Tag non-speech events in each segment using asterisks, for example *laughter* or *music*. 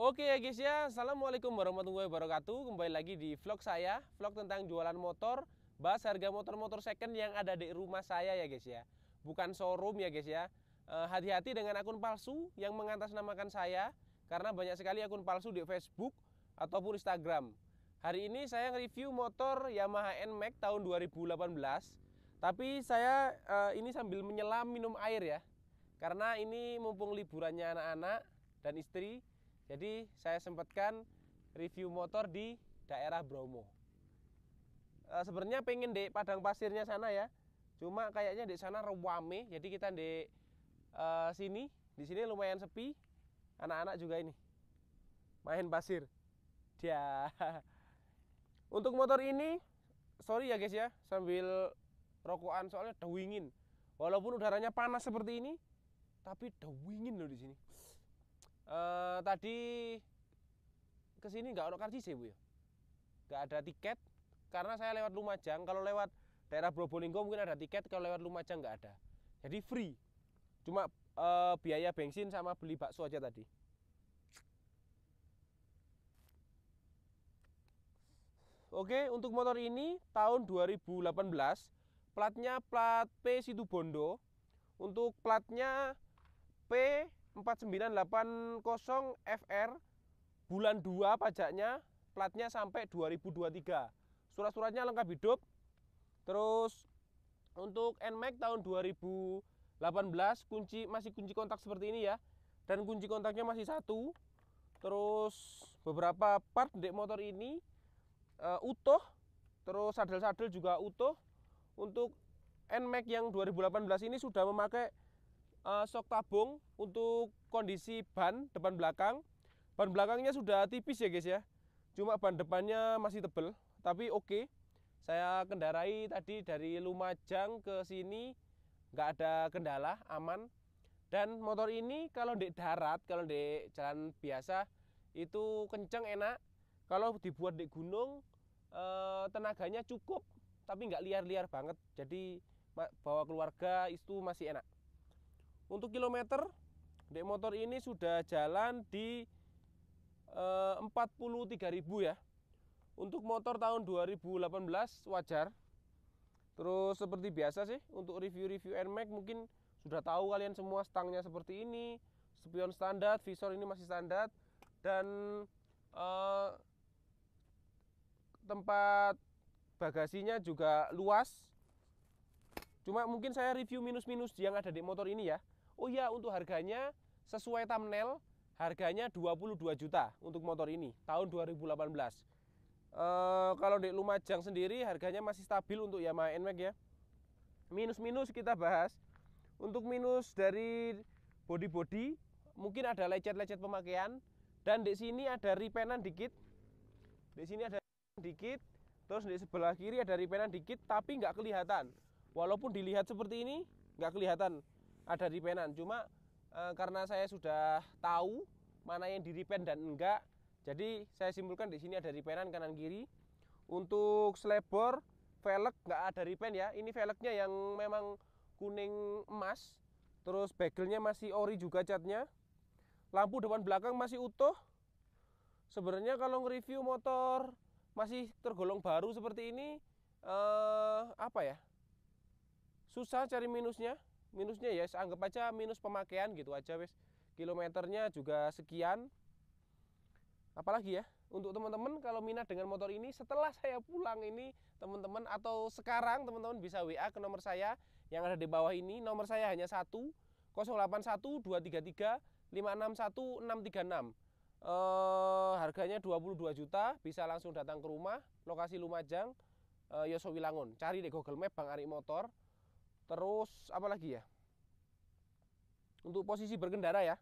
Oke ya guys ya, Assalamualaikum warahmatullahi wabarakatuh Kembali lagi di vlog saya, vlog tentang jualan motor Bahas harga motor-motor second yang ada di rumah saya ya guys ya Bukan showroom ya guys ya eh, Hati-hati dengan akun palsu yang mengatasnamakan saya Karena banyak sekali akun palsu di Facebook ataupun Instagram Hari ini saya review motor Yamaha NMAX tahun 2018 Tapi saya eh, ini sambil menyelam minum air ya Karena ini mumpung liburannya anak-anak dan istri jadi saya sempatkan review motor di daerah Bromo. E, sebenarnya pengen di padang pasirnya sana ya. Cuma kayaknya di sana rewame. jadi kita di e, sini, di sini lumayan sepi. Anak-anak juga ini main pasir. Dia. *laughs* Untuk motor ini, sorry ya guys ya, sambil rokokan soalnya dawingin. Walaupun udaranya panas seperti ini, tapi dawingin loh di sini. Eh, tadi ke sini nggak ada karcis ya, bu ya nggak ada tiket karena saya lewat Lumajang kalau lewat daerah Probolinggo mungkin ada tiket kalau lewat Lumajang nggak ada jadi free cuma e, biaya bensin sama beli bakso aja tadi Oke, untuk motor ini tahun 2018, platnya plat P Situbondo. Untuk platnya P 4980 FR bulan 2 pajaknya platnya sampai 2023 surat-suratnya lengkap hidup terus untuk NMAX tahun 2018 kunci masih kunci kontak seperti ini ya dan kunci kontaknya masih satu terus beberapa part dek motor ini e, utuh terus sadel-sadel juga utuh untuk NMAX yang 2018 ini sudah memakai uh, sok tabung untuk kondisi ban depan belakang. Ban belakangnya sudah tipis ya guys ya. Cuma ban depannya masih tebel, tapi oke. Okay. Saya kendarai tadi dari Lumajang ke sini nggak ada kendala, aman. Dan motor ini kalau di darat, kalau di jalan biasa itu kenceng enak. Kalau dibuat di gunung eh, tenaganya cukup, tapi nggak liar-liar banget. Jadi bawa keluarga itu masih enak. Untuk kilometer dek motor ini sudah jalan di eh, 43.000 ya. Untuk motor tahun 2018 wajar. Terus seperti biasa sih untuk review-review NMAX mungkin sudah tahu kalian semua stangnya seperti ini, spion standar, visor ini masih standar dan eh, tempat bagasinya juga luas Cuma mungkin saya review minus-minus yang ada di motor ini ya. Oh iya, untuk harganya sesuai thumbnail, harganya 22 juta untuk motor ini tahun 2018. E, eh, kalau di Lumajang sendiri harganya masih stabil untuk Yamaha NMAX ya. Minus-minus kita bahas. Untuk minus dari body-body mungkin ada lecet-lecet pemakaian dan di sini ada ripenan dikit. Di sini ada dikit, terus di sebelah kiri ada ripenan dikit tapi nggak kelihatan walaupun dilihat seperti ini nggak kelihatan ada ripenan cuma e, karena saya sudah tahu mana yang diripen dan enggak jadi saya simpulkan di sini ada ripenan kanan kiri untuk selebor velg nggak ada ripen ya ini velgnya yang memang kuning emas terus bagelnya masih ori juga catnya lampu depan belakang masih utuh sebenarnya kalau nge-review motor masih tergolong baru seperti ini eh apa ya susah cari minusnya minusnya ya anggap aja minus pemakaian gitu aja wes kilometernya juga sekian apalagi ya untuk teman-teman kalau minat dengan motor ini setelah saya pulang ini teman-teman atau sekarang teman-teman bisa WA ke nomor saya yang ada di bawah ini nomor saya hanya 1 081233 561636 eh, harganya 22 juta bisa langsung datang ke rumah lokasi Lumajang e, eh, Yosowi Langun cari di Google Map Bang Ari Motor Terus apa lagi ya? Untuk posisi berkendara ya.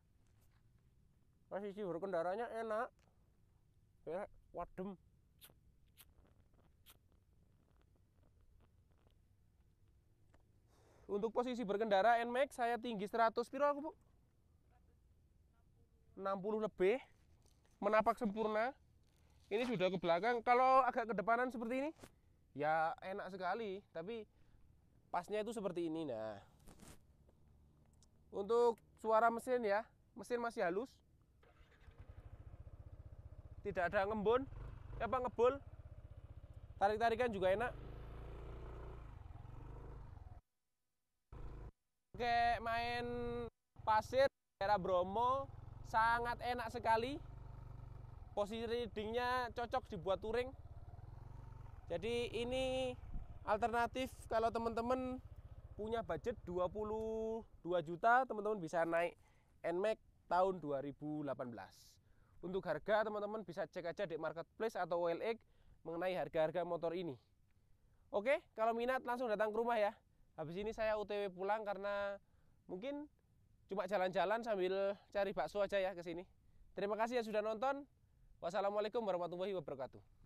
Posisi berkendaranya enak. Ya, wadem. Untuk posisi berkendara NMAX saya tinggi 100 piro aku, Bu? 60 lebih. Menapak sempurna. Ini sudah ke belakang. Kalau agak kedepanan seperti ini, ya enak sekali, tapi pasnya itu seperti ini nah untuk suara mesin ya mesin masih halus tidak ada ngembun apa ngebul tarik-tarikan juga enak oke main pasir daerah Bromo sangat enak sekali posisi readingnya cocok dibuat touring jadi ini alternatif kalau teman-teman punya budget 22 juta teman-teman bisa naik NMAX tahun 2018 untuk harga teman-teman bisa cek aja di marketplace atau OLX mengenai harga-harga motor ini oke kalau minat langsung datang ke rumah ya habis ini saya UTW pulang karena mungkin cuma jalan-jalan sambil cari bakso aja ya ke sini terima kasih yang sudah nonton wassalamualaikum warahmatullahi wabarakatuh